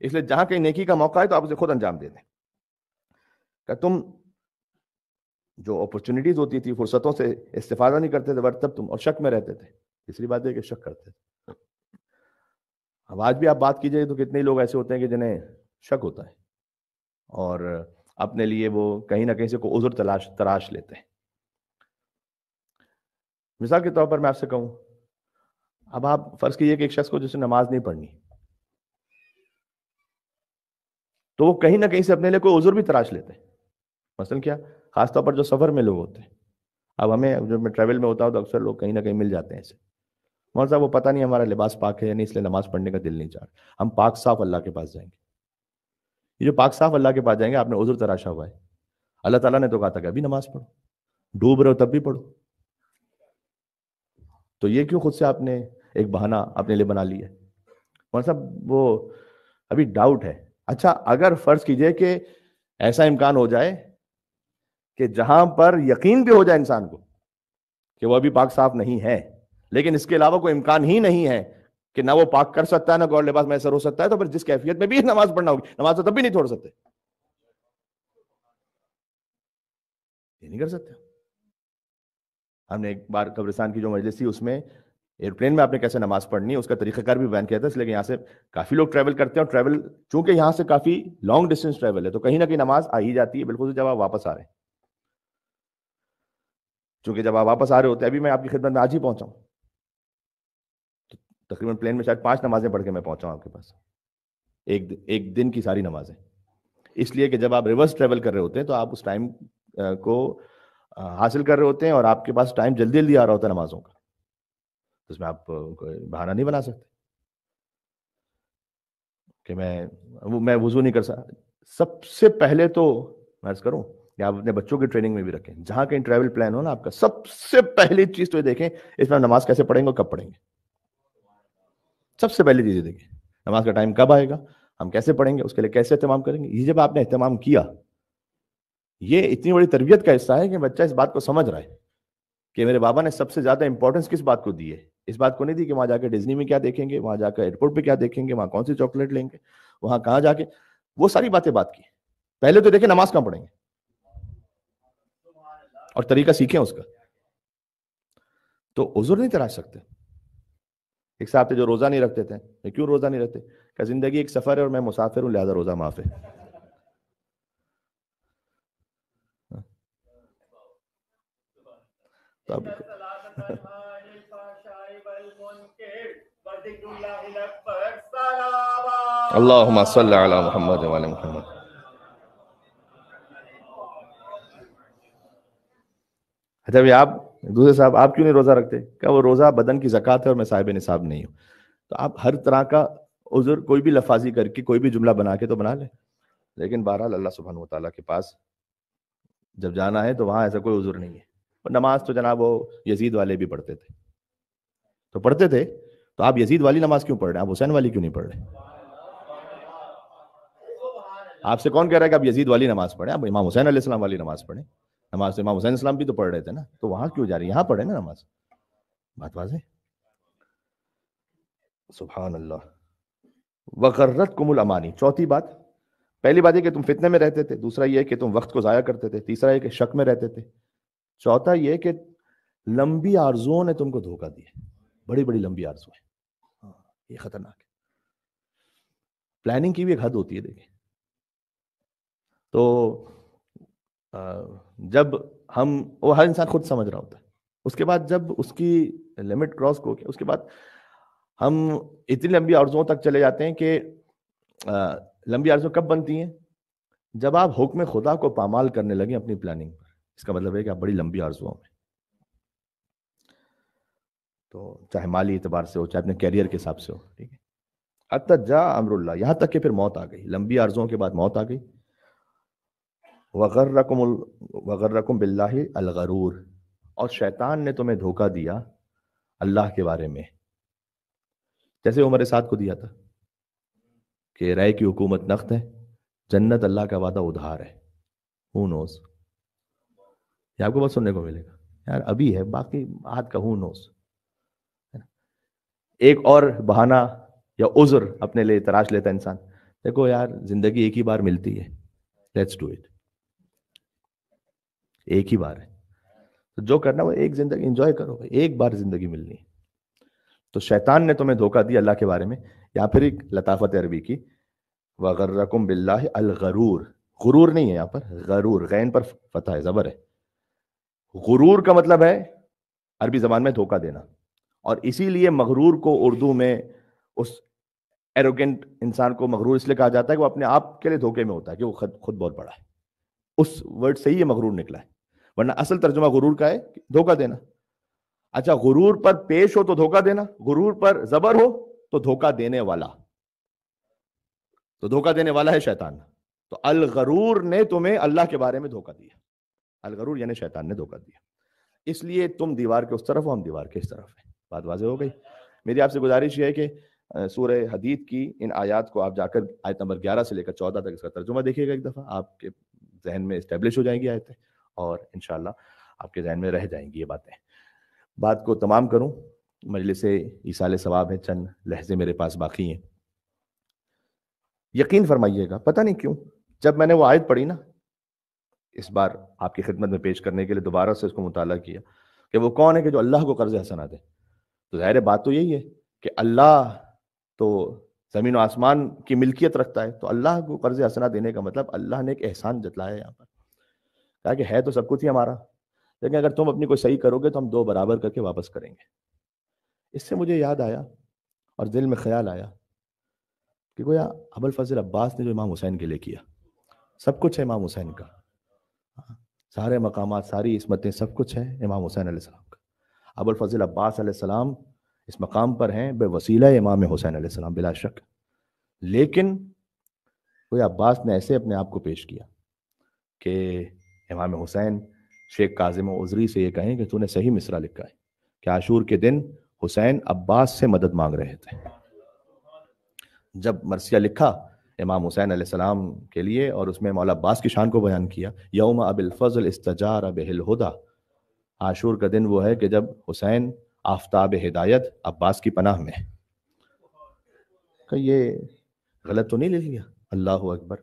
S1: اس لیے جہاں کہیں نیکی کا موقع ہے تو آپ اسے خود انجام دے دیں کہ تم جو اپرچونیٹیز ہوتی تھی فرصتوں سے استفادہ نہیں کرتے تھے ورتب تم اور شک میں رہتے تھے تیسری بات ہے کہ شک کرتے ہیں اب آج بھی آپ بات کیجئے تو کتنے لوگ ایسے ہوتے ہیں کہ جنہیں شک ہوتا ہے اور اپنے لیے وہ کہیں نہ کہیں سے کوئی عذر تلاش تراش لیتے ہیں مثال کے طور پر میں آپ سے کہوں اب آپ فرض کیجئے کہ ایک شخص کو جسے نماز نہیں پڑھنی تو وہ کہیں نہ کہیں سے اپنے لیے کوئی عذر بھی تراش لیتے ہیں مثلا کیا خاص طور پر جو سفر میں لوگ ہوتے ہیں اب ہمیں جب میں ٹریول میں ہوتا ہوں تو اکثر لوگ کہیں نہ کہیں مل جاتے ہیں ایسے صاحب وہ پتہ نہیں ہمارا لباس پاک ہے یعنی اس لیے نماز پڑھنے کا دل نہیں چاہ ہم پاک صاف اللہ کے پاس جائیں گے یہ جو پاک صاف اللہ کے پاس جائیں گے آپ نے عذر تراشا ہوا ہے اللہ تعالیٰ نے تو کہا تھا کہ ابھی نماز پڑھو ڈوب رہے ہو تب بھی پڑھو تو یہ کیوں خود سے آپ نے ایک بہانا اپنے لیے بنا لیا مولانا صاحب وہ ابھی ڈاؤٹ ہے اچھا اگر فرض کیجئے کہ ایسا امکان ہو جائے کہ جہاں پر یقین بھی ہو جائے انسان کو کہ وہ ابھی پاک صاف نہیں ہے لیکن اس کے علاوہ کوئی امکان ہی نہیں ہے کہ نہ وہ پاک کر سکتا ہے نہ گور لباس میسر ہو سکتا ہے تو پھر جس کیفیت میں بھی نماز پڑھنا ہوگی نماز تو تب بھی نہیں چھوڑ سکتے نہیں کر سکتے ہم نے ایک بار قبرستان کی جو مجلس تھی اس میں ایئرپلین میں آپ نے کیسے نماز پڑھنی ہے اس کا طریقہ کار بھی بیان کیا تھا اس کہ یہاں سے کافی لوگ ٹریول کرتے ہیں اور ٹریول چونکہ یہاں سے کافی لانگ ڈسٹینس ٹریول ہے تو کہیں نہ کہیں نماز آ ہی جاتی ہے بالکل جب آپ واپس آ رہے ہیں چونکہ جب آپ واپس آ رہے ہوتے ہیں ابھی میں آپ کی خدمت میں آج ہی پہنچا ہوں تقریباً پلین میں شاید پانچ نمازیں پڑھ کے میں پہنچا ہوں آپ کے پاس ایک ایک دن کی ساری نمازیں اس لیے کہ جب آپ ریورس ٹریول کر رہے ہوتے ہیں تو آپ اس ٹائم کو حاصل کر رہے ہوتے ہیں اور آپ کے پاس ٹائم جلدی جلدی آ رہا ہوتا ہے نمازوں کا تو اس میں آپ کو بہانہ نہیں بنا سکتے کہ میں میں وضو نہیں کر سکتا سب سے پہلے تو میں عرض کروں یا آپ اپنے بچوں کی ٹریننگ میں بھی رکھیں جہاں کہیں ٹریول پلان ہو نا آپ کا سب سے پہلی چیز تو یہ دیکھیں اس میں نماز کیسے پڑھیں گے اور کب پڑھیں گے سب سے پہلے چیزیں دیکھیں نماز کا ٹائم کب آئے گا ہم کیسے پڑھیں گے اس کے لیے کیسے اہتمام کریں گے یہ جب آپ نے اہتمام کیا یہ اتنی بڑی تربیت کا حصہ ہے کہ بچہ اس بات کو سمجھ رہا ہے کہ میرے بابا نے سب سے زیادہ امپورٹینس کس بات کو دی ہے اس بات کو نہیں دی کہ وہاں جا کے ڈزنی میں کیا دیکھیں گے وہاں جا کے ایئرپورٹ پہ کیا دیکھیں گے وہاں کون سی چاکلیٹ لیں گے وہاں کہاں جا کے وہ ساری باتیں بات کی پہلے تو دیکھیں نماز کہاں پڑھیں گے اور طریقہ سیکھیں اس کا تو عذر نہیں تراش سکتے ایک صاحب تھے جو روزہ نہیں رکھتے تھے میں کیوں روزہ نہیں رکھتے کہ زندگی ایک سفر ہے اور میں مسافر ہوں لہذا روزہ معاف ہے اللہ محمد محمد اچھا آپ دوسرے صاحب آپ کیوں نہیں روزہ رکھتے کیا وہ روزہ بدن کی زکات ہے اور میں صاحب نصاب نہیں ہوں تو آپ ہر طرح کا عذر کوئی بھی لفاظی کر کے کوئی بھی جملہ بنا کے تو بنا لیں لیکن بہرحال اللہ سبحانہ و تعالیٰ کے پاس جب جانا ہے تو وہاں ایسا کوئی عذر نہیں ہے نماز تو جناب وہ یزید والے بھی پڑھتے تھے تو پڑھتے تھے تو آپ یزید والی نماز کیوں پڑھ رہے ہیں آپ حسین والی کیوں نہیں پڑھ رہے آپ سے کون کہہ رہا ہے کہ آپ یزید والی نماز پڑھیں آپ امام حسین علیہ السلام والی نماز پڑھیں نماز سے امام حسین السلام بھی تو پڑھ رہے تھے نا تو وہاں کیوں جا رہی یہاں پڑھے نا نماز بات واضح سبحان اللہ وغرت کم الامانی چوتھی بات پہلی بات یہ کہ تم فتنے میں رہتے تھے دوسرا یہ کہ تم وقت کو ضائع کرتے تھے تیسرا یہ کہ شک میں رہتے تھے چوتھا یہ کہ لمبی آرزوں نے تم کو دھوکہ دیا بڑی بڑی لمبی آرزو ہے ہاں، یہ خطرناک ہے پلاننگ کی بھی ایک حد ہوتی ہے دیکھیں تو جب ہم وہ ہر انسان خود سمجھ رہا ہوتا ہے اس کے بعد جب اس کی لمٹ کراس کو اس کے بعد ہم اتنی لمبی عرضوں تک چلے جاتے ہیں کہ لمبی عرضوں کب بنتی ہیں جب آپ حکم خدا کو پامال کرنے لگیں اپنی پلاننگ پر اس کا مطلب ہے کہ آپ بڑی لمبی عرضوں میں تو چاہے مالی اعتبار سے ہو چاہے اپنے کیریئر کے حساب سے ہو ٹھیک ہے اتر جا امر اللہ یہاں تک کہ پھر موت آ گئی لمبی عرضوں کے بعد موت آ گئی وغرکم وغرکم باللہ الغرور اور شیطان نے تمہیں دھوکہ دیا اللہ کے بارے میں جیسے عمر میرے ساتھ کو دیا تھا کہ رائے کی حکومت نخت ہے جنت اللہ کا وعدہ ادھار ہے یہ آپ کو بس سننے کو ملے گا یار ابھی ہے باقی ہاتھ کا نوز ایک اور بہانہ یا عذر اپنے لیے تراش لیتا انسان دیکھو یار زندگی ایک ہی بار ملتی ہے ایک ہی بار ہے تو جو کرنا وہ ایک زندگی انجوائے کرو ایک بار زندگی ملنی ہے تو شیطان نے تمہیں دھوکہ دیا اللہ کے بارے میں یا پھر ایک لطافت عربی کی وغرکم باللہ الغرور غرور نہیں ہے یہاں پر غرور غین پر فتح ہے زبر ہے غرور کا مطلب ہے عربی زبان میں دھوکہ دینا اور اسی لیے مغرور کو اردو میں اس ایروگنٹ انسان کو مغرور اس لیے کہا جاتا ہے کہ وہ اپنے آپ کے لیے دھوکے میں ہوتا ہے کہ وہ خود خود بہت بڑا ہے اس ورڈ سے ہی یہ مغرور نکلا ہے ورنہ اصل ترجمہ غرور کا ہے دھوکہ دینا اچھا غرور پر پیش ہو تو دھوکہ دینا غرور پر زبر ہو تو دھوکا دینے والا تو دھوکا دینے والا ہے شیطان تو الغرور نے تمہیں اللہ کے بارے میں دھوکا دیا الغرور یعنی شیطان نے دھوکا دیا اس لیے تم دیوار کے اس طرف ہو ہم دیوار کے اس طرف ہیں بات واضح ہو گئی میری آپ سے گزارش یہ ہے کہ سورہ حدید کی ان آیات کو آپ جا کر آیت نمبر گیارہ سے لے کر چودہ تک اس کا ترجمہ دیکھیے گا ایک دفعہ آپ کے ذہن میں اسٹیبلش ہو جائیں گی آیتیں اور انشاءاللہ آپ کے ذہن میں رہ جائیں گی یہ باتیں بات کو تمام کروں مجلس عیسال ثواب ہے چند لہجے میرے پاس باقی ہیں یقین فرمائیے گا پتہ نہیں کیوں جب میں نے وہ آیت پڑھی نا اس بار آپ کی خدمت میں پیش کرنے کے لیے دوبارہ سے اس کو مطالعہ کیا کہ وہ کون ہے کہ جو اللہ کو قرض حسنا دے تو ظاہر بات تو یہی ہے کہ اللہ تو زمین و آسمان کی ملکیت رکھتا ہے تو اللہ کو قرض حسنا دینے کا مطلب اللہ نے ایک احسان جتلا ہے یہاں پر تاکہ ہے تو سب کچھ ہی ہمارا لیکن اگر تم اپنی کوئی صحیح کرو گے تو ہم دو برابر کر کے واپس کریں گے اس سے مجھے یاد آیا اور دل میں خیال آیا کہ گویا ابو الفضل عباس نے جو امام حسین کے لیے کیا سب کچھ ہے امام حسین کا سارے مقامات ساری عصمتیں سب کچھ ہے امام حسین علیہ السلام کا ابو الفضل عباس علیہ السلام اس مقام پر ہیں بے وسیلہ امام حسین علیہ السلام بلا شک لیکن گویا عباس نے ایسے اپنے آپ کو پیش کیا کہ امام حسین شیخ کاظم و سے یہ کہیں کہ تو نے صحیح مصرہ لکھا ہے کہ عاشور کے دن حسین عباس سے مدد مانگ رہے تھے جب مرثیہ لکھا امام حسین علیہ السلام کے لیے اور اس میں مولا عباس کی شان کو بیان کیا یوم اب الفضل استجار اب الہدا عاشور کا دن وہ ہے کہ جب حسین آفتاب ہدایت عباس کی پناہ میں کہ یہ غلط تو نہیں لکھ لیا اللہ اکبر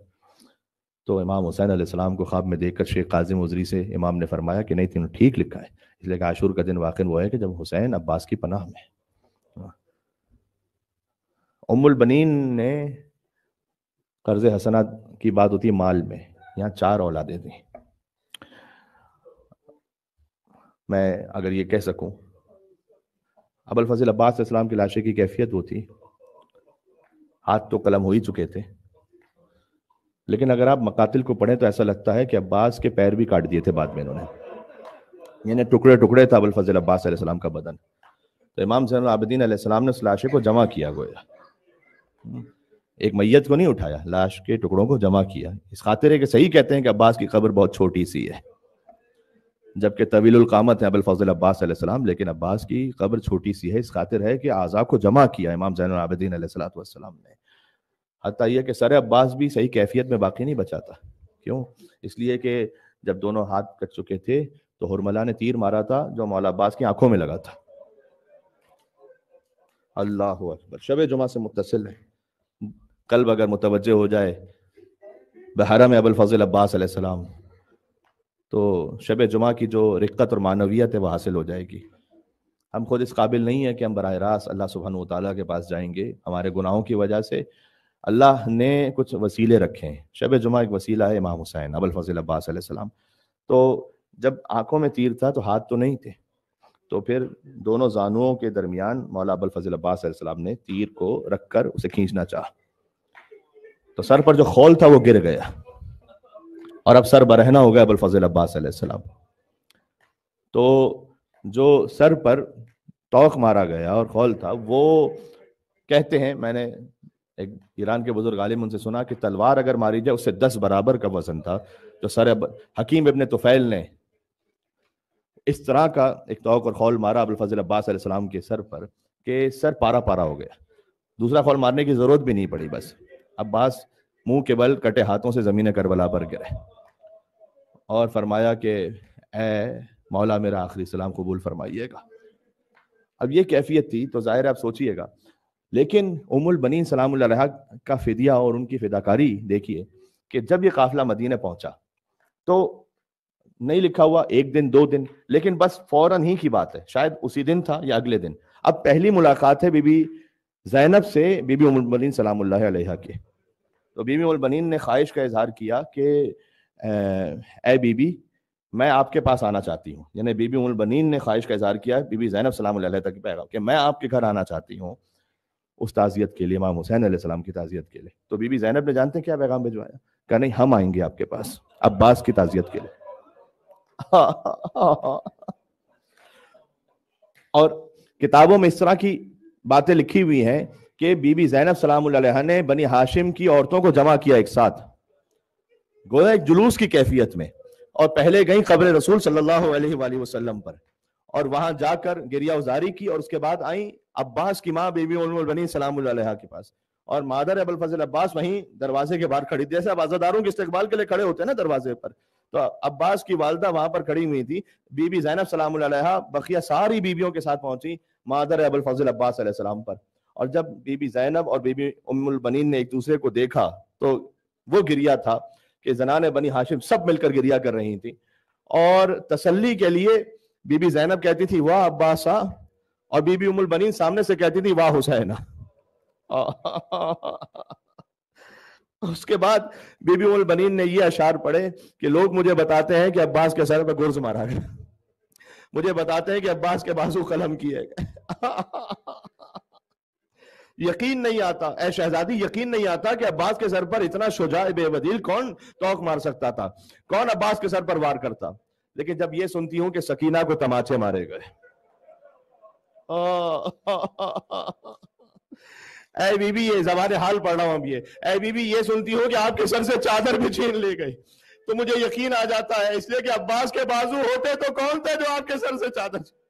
S1: تو امام حسین علیہ السلام کو خواب میں دیکھ کر شیخ قاضم عزری سے امام نے فرمایا کہ نہیں تینوں ٹھیک لکھا ہے اس لیے عاشور کا دن واقع وہ ہے کہ جب حسین عباس کی پناہ میں ام البنین نے قرض حسنہ کی بات ہوتی ہے مال میں یہاں چار اولادیں تھیں میں اگر یہ کہہ سکوں اب الفضل عباس علیہ السلام کی لاشے کی کیفیت وہ تھی ہاتھ تو قلم ہو ہی چکے تھے لیکن اگر آپ مقاتل کو پڑھیں تو ایسا لگتا ہے کہ عباس کے پیر بھی کاٹ دیے تھے بعد میں انہوں نے یعنی ٹکڑے ٹکڑے تھا اب الفضل علیہ السلام کا بدن تو امام زین العابدین علیہ السلام نے اس لاشے کو جمع کیا گویا ایک میت کو نہیں اٹھایا لاش کے ٹکڑوں کو جمع کیا اس خاطر ہے کہ صحیح کہتے ہیں کہ عباس کی قبر بہت چھوٹی سی ہے جبکہ طویل القامت ہے اب عباس علیہ السلام لیکن عباس کی قبر چھوٹی سی ہے اس خاطر ہے کہ آزا کو جمع کیا امام زین العابدین علیہ السلام نے حتیٰ یہ کہ سر عباس بھی صحیح کیفیت میں باقی نہیں بچاتا کیوں اس لیے کہ جب دونوں ہاتھ کٹ چکے تھے تو حرملہ نے تیر مارا تھا جو مولا عباس کی آنکھوں میں لگا تھا اللہ اکبر شب جمعہ سے متصل ہے قلب اگر متوجہ ہو جائے بحرم میں الفضل عباس علیہ السلام تو شب جمعہ کی جو رقت اور معنویت ہے وہ حاصل ہو جائے گی ہم خود اس قابل نہیں ہے کہ ہم براہ راست اللہ سبحانہ و تعالیٰ کے پاس جائیں گے ہمارے گناہوں کی وجہ سے اللہ نے کچھ وسیلے رکھے ہیں شب جمعہ ایک وسیلہ ہے امام حسین اب الفضل عباس علیہ السلام تو جب آنکھوں میں تیر تھا تو ہاتھ تو نہیں تھے تو پھر دونوں کے درمیان مولا الفضل عباس علیہ السلام نے تیر کو رکھ کر اسے کھینچنا چاہا تو سر پر جو خول تھا وہ گر گیا اور اب سر برہنہ ہو گیا ابو الفضل عباس علیہ السلام تو جو سر پر توق مارا گیا اور خول تھا وہ کہتے ہیں میں نے ایک ایران کے بزرگ عالم ان سے سنا کہ تلوار اگر ماری جائے اس سے دس برابر کا وزن تھا تو سر اب حکیم ابن توفیل نے اس طرح کا ایک توق اور خول مارا ابوالفضل عباس علیہ السلام کے سر پر کہ سر پارا پارا ہو گیا دوسرا خول مارنے کی ضرورت بھی نہیں پڑی بس عباس منہ کے بل کٹے ہاتھوں سے زمین کربلا پر گرے اور فرمایا کہ اے مولا میرا آخری سلام قبول فرمائیے گا اب یہ کیفیت تھی تو ظاہر آپ سوچئے گا لیکن ام البنین سلام اللہ کا فدیہ اور ان کی فداکاری دیکھیے کہ جب یہ قافلہ مدینہ پہنچا تو نہیں لکھا ہوا ایک دن دو دن لیکن بس فوراً ہی کی بات ہے شاید اسی دن تھا یا اگلے دن اب پہلی ملاقات ہے بی بی زینب سے بی بی ام البنین سلام اللہ علیہ کے تو بی بی ام البنین نے خواہش کا اظہار کیا کہ اے بی بی میں آپ کے پاس آنا چاہتی ہوں یعنی بی بی ام البنین نے خواہش کا اظہار کیا بی بی زینب سلام اللہ علیہ کی پیغام کہ میں آپ کے گھر آنا چاہتی ہوں اس تعزیت کے لیے امام حسین علیہ السلام کی تعزیت کے لیے تو بی بی زینب نے جانتے ہیں کیا پیغام بھجوایا کہا نہیں ہم آئیں گے آپ کے پاس عباس کی تعزیت کے لیے اور کتابوں میں اس طرح کی باتیں لکھی ہوئی ہیں کہ بی بی زینب سلام اللہ نے بنی ہاشم کی عورتوں کو جمع کیا ایک ساتھ گویا ایک جلوس کی کیفیت میں اور پہلے گئی قبر رسول صلی اللہ علیہ وآلہ وسلم پر اور وہاں جا کر گریہ ازاری کی اور اس کے بعد آئیں عباس کی ماں بی بی ام البنی سلام اللہ کے پاس اور مادر الفضل عباس وہیں دروازے کے باہر کھڑی تھی اب آبازداروں کے استقبال کے لیے کھڑے ہوتے ہیں نا دروازے پر تو عباس کی والدہ وہاں پر کھڑی ہوئی تھی بی بی زینب سلام علیہ بقیہ ساری بی بیوں کے ساتھ پہنچی مادر الفضل عباس علیہ السلام پر اور جب بی بی زینب اور بی بی ام البنین نے ایک دوسرے کو دیکھا تو وہ گریا تھا کہ زنان بنی ہاشم سب مل کر گریا کر رہی تھی اور تسلی کے لیے بی بی زینب کہتی تھی واہ عباسا اور بی بی ام البنین سامنے سے کہتی تھی واہ حسین اس کے بعد بی بی ام البنین نے یہ اشار پڑھے کہ لوگ مجھے بتاتے ہیں کہ عباس عباس کے کے سر گرز مارا گیا مجھے بتاتے ہیں کہ بازو قلم کیے گئے یقین نہیں آتا اے شہزادی یقین نہیں آتا کہ عباس کے سر پر اتنا شجاع بے بدیل کون توک مار سکتا تھا کون عباس کے سر پر وار کرتا لیکن جب یہ سنتی ہوں کہ سکینہ کو تماچے مارے گئے اے بی بی یہ زبان حال پڑھ رہا ہوں اب یہ اے بی بی یہ سنتی ہو کہ آپ کے سر سے چادر بھی چھین لے گئی تو مجھے یقین آ جاتا ہے اس لیے کہ عباس کے بازو ہوتے تو کون تھے جو آپ کے سر سے چادر چھین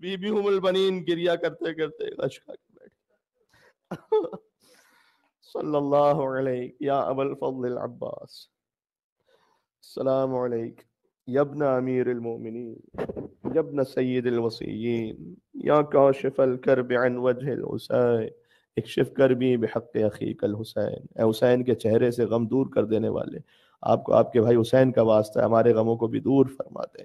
S1: بی بی ہم البنین گریا کرتے کرتے غشکا کے بیٹھ صلی اللہ علیہ یا ابل فضل العباس السلام علیکم یبن امیر المومنین یبن سید الوسیین یا کاشف الکرب عن وجہ الحسین اکشف کربی بحق اخیق الحسین اے حسین کے چہرے سے غم دور کر دینے والے آپ کو آپ کے بھائی حسین کا واسطہ ہے ہمارے غموں کو بھی دور فرما دیں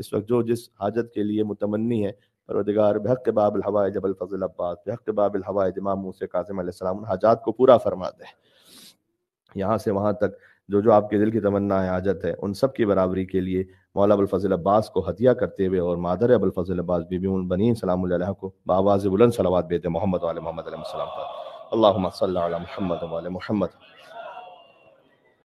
S1: اس وقت جو جس حاجت کے لیے متمنی ہے پروردگار بحق باب الحوائج جب الفضل عباس بحق باب الحوائج امام موسیٰ قاسم علیہ السلام ان حاجات کو پورا فرما دیں یہاں سے وہاں تک جو جو آپ کے دل کی تمنا ہے حاجت ہے ان سب کی برابری کے لیے مولا الفضل عباس کو ہتھیہ کرتے ہوئے اور مادر ابوالفضل الفضل عباس بی بی بنی سلام اللہ کو باباز بلند صلوات بیت محمد محمد علیہ السلام اللہم صلی اللہ علیہ محمد محمد